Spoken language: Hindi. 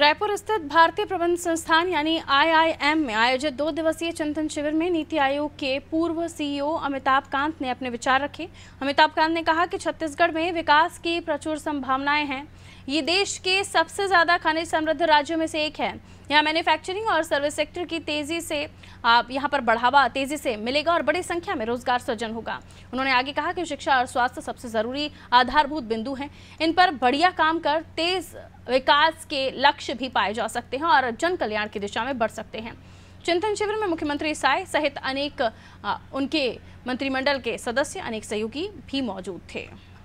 रायपुर स्थित भारतीय प्रबंध संस्थान यानी आईआईएम में आयोजित दो दिवसीय चिंतन शिविर में नीति आयोग के पूर्व सीईओ e अमिताभ कांत ने अपने विचार रखे अमिताभ कांत ने कहा कि छत्तीसगढ़ में विकास की प्रचुर संभावनाएं हैं ये देश के सबसे ज़्यादा खनिज समृद्ध राज्यों में से एक है यहाँ मैन्युफैक्चरिंग और सर्विस सेक्टर की तेजी से आप यहाँ पर बढ़ावा तेजी से मिलेगा और बड़ी संख्या में रोजगार सृजन होगा उन्होंने आगे कहा कि शिक्षा और स्वास्थ्य सबसे जरूरी आधारभूत बिंदु हैं इन पर बढ़िया काम कर तेज विकास के लक्ष्य भी पाए जा सकते हैं और जन कल्याण की दिशा में बढ़ सकते हैं चिंतन शिविर में मुख्यमंत्री साय सहित अनेक आ, उनके मंत्रिमंडल के सदस्य अनेक सहयोगी भी मौजूद थे